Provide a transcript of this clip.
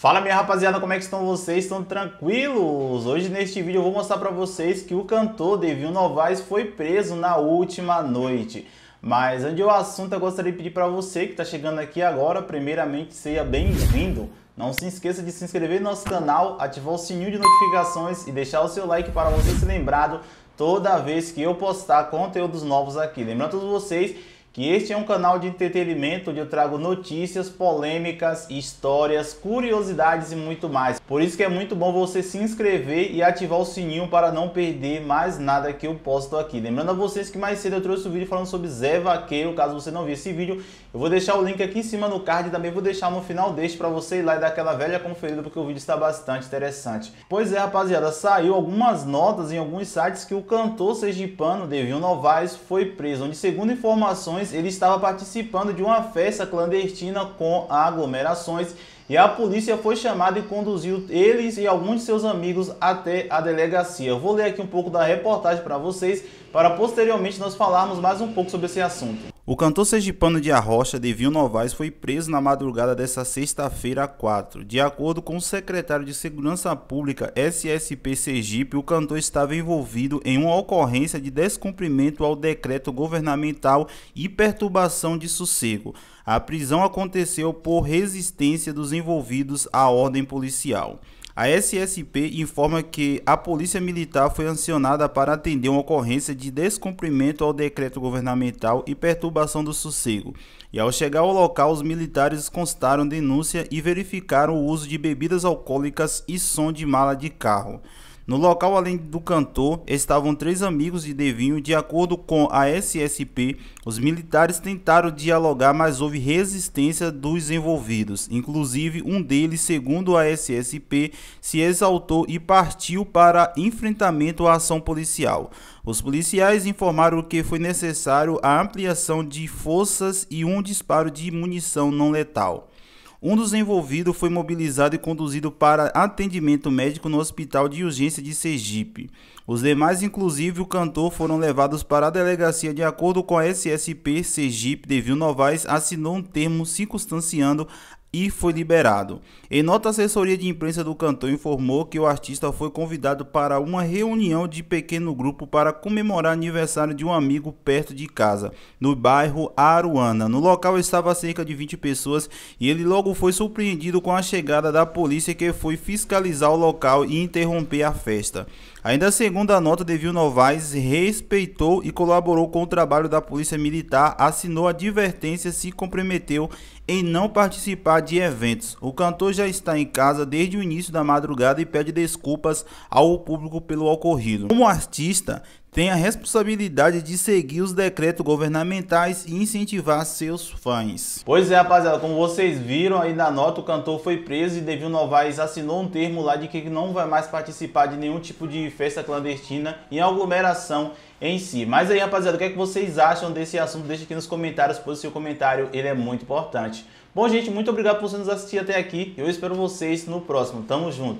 Fala minha rapaziada, como é que estão vocês? Estão tranquilos? Hoje neste vídeo eu vou mostrar para vocês que o cantor Devil Novaes foi preso na última noite. Mas antes do assunto, eu gostaria de pedir para você que está chegando aqui agora, primeiramente seja bem-vindo. Não se esqueça de se inscrever no nosso canal, ativar o sininho de notificações e deixar o seu like para você ser lembrado toda vez que eu postar conteúdos novos aqui. Lembrando a todos vocês que este é um canal de entretenimento onde eu trago notícias, polêmicas, histórias, curiosidades e muito mais. Por isso que é muito bom você se inscrever e ativar o sininho para não perder mais nada que eu posto aqui. Lembrando a vocês que mais cedo eu trouxe um vídeo falando sobre Zé Vaqueiro, caso você não viu esse vídeo, eu vou deixar o link aqui em cima no card e também vou deixar no final deste para você ir lá e dar aquela velha conferida porque o vídeo está bastante interessante. Pois é, rapaziada, saiu algumas notas em alguns sites que o cantor sergipano Devinho Novaes foi preso, onde segundo informações aglomerações, ele estava participando de uma festa clandestina com aglomerações e a polícia foi chamada e conduziu eles e alguns de seus amigos até a delegacia. Eu vou ler aqui um pouco da reportagem para vocês, para posteriormente nós falarmos mais um pouco sobre esse assunto. O cantor sergipano de Arrocha, Devinho Novaes, foi preso na madrugada desta sexta-feira 4. De acordo com o secretário de Segurança Pública, SSP Sergipe, o cantor estava envolvido em uma ocorrência de descumprimento ao decreto governamental e perturbação de sossego. A prisão aconteceu por resistência dos envolvidos à ordem policial. A SSP informa que a Polícia Militar foi acionada para atender uma ocorrência de descumprimento ao decreto governamental e perturbação do sossego. E ao chegar ao local, os militares constaram denúncia e verificaram o uso de bebidas alcoólicas e som de mala de carro. No local, além do cantor, estavam três amigos de Devinho. De acordo com a SSP, os militares tentaram dialogar, mas houve resistência dos envolvidos. Inclusive, um deles, segundo a SSP, se exaltou e partiu para enfrentamento à ação policial. Os policiais informaram que foi necessário a ampliação de forças e um disparo de munição não letal. Um dos envolvidos foi mobilizado e conduzido para atendimento médico no Hospital de Urgência de Sergipe. Os demais, inclusive o cantor, foram levados para a delegacia de acordo com a SSP Sergipe. Devil Novaes assinou um termo circunstanciando e foi liberado. Em nota, a assessoria de imprensa do cantor informou que o artista foi convidado para uma reunião de pequeno grupo para comemorar aniversário de um amigo perto de casa, no bairro Aruana. No local estava cerca de 20 pessoas e ele logo foi surpreendido com a chegada da polícia que foi fiscalizar o local e interromper a festa. Ainda segundo a nota, Devil Novaes respeitou e colaborou com o trabalho da Polícia Militar, assinou advertência, se comprometeu em não participar de eventos. O cantor já está em casa desde o início da madrugada e pede desculpas ao público pelo ocorrido. Como artista, tem a responsabilidade de seguir os decretos governamentais e incentivar seus fãs. Pois é, rapaziada, como vocês viram aí na nota, o cantor foi preso e Devil Novaes assinou um termo lá de que não vai mais participar de nenhum tipo de festa clandestina em aglomeração em si. Mas aí, rapaziada, o que, é que vocês acham desse assunto? Deixa aqui nos comentários, pois o seu comentário ele é muito importante. Bom, gente, muito obrigado por você nos assistir até aqui. Eu espero vocês no próximo. Tamo junto!